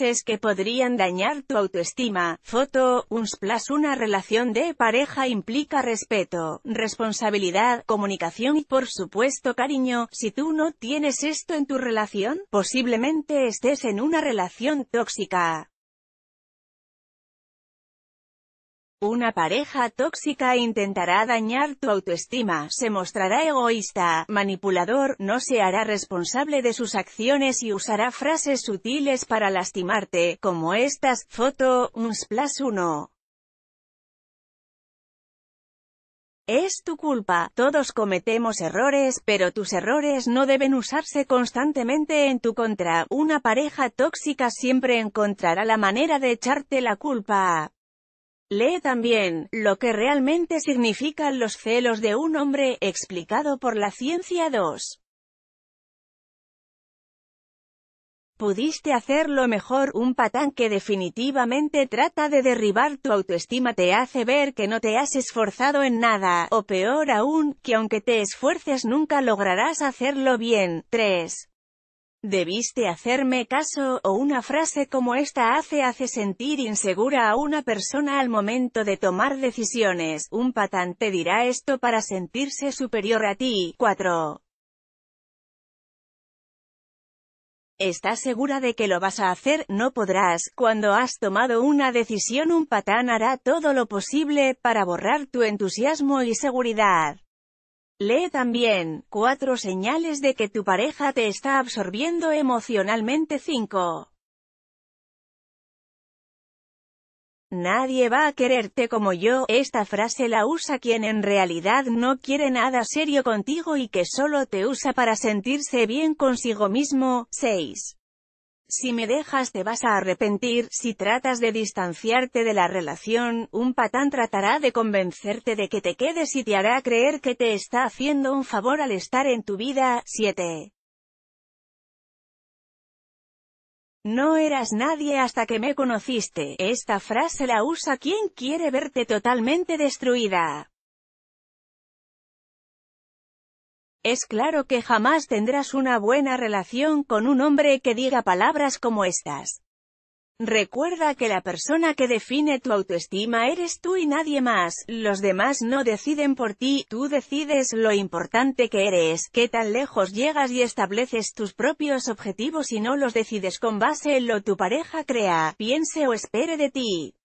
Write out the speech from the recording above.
es que podrían dañar tu autoestima. Foto, uns plus una relación de pareja implica respeto, responsabilidad, comunicación y por supuesto cariño. Si tú no tienes esto en tu relación, posiblemente estés en una relación tóxica. Una pareja tóxica intentará dañar tu autoestima, se mostrará egoísta, manipulador, no se hará responsable de sus acciones y usará frases sutiles para lastimarte, como estas, foto, un splash uno Es tu culpa, todos cometemos errores, pero tus errores no deben usarse constantemente en tu contra, una pareja tóxica siempre encontrará la manera de echarte la culpa. Lee también, lo que realmente significan los celos de un hombre, explicado por la ciencia 2. Pudiste hacerlo mejor, un patán que definitivamente trata de derribar tu autoestima te hace ver que no te has esforzado en nada, o peor aún, que aunque te esfuerces nunca lograrás hacerlo bien. 3. Debiste hacerme caso, o una frase como esta hace hace sentir insegura a una persona al momento de tomar decisiones, un patán te dirá esto para sentirse superior a ti. 4. ¿Estás segura de que lo vas a hacer? No podrás. Cuando has tomado una decisión un patán hará todo lo posible para borrar tu entusiasmo y seguridad. Lee también, 4 señales de que tu pareja te está absorbiendo emocionalmente 5. Nadie va a quererte como yo, esta frase la usa quien en realidad no quiere nada serio contigo y que solo te usa para sentirse bien consigo mismo. 6. Si me dejas te vas a arrepentir, si tratas de distanciarte de la relación, un patán tratará de convencerte de que te quedes y te hará creer que te está haciendo un favor al estar en tu vida. 7. No eras nadie hasta que me conociste. Esta frase la usa quien quiere verte totalmente destruida. Es claro que jamás tendrás una buena relación con un hombre que diga palabras como estas. Recuerda que la persona que define tu autoestima eres tú y nadie más, los demás no deciden por ti, tú decides lo importante que eres, qué tan lejos llegas y estableces tus propios objetivos y no los decides con base en lo tu pareja crea, piense o espere de ti.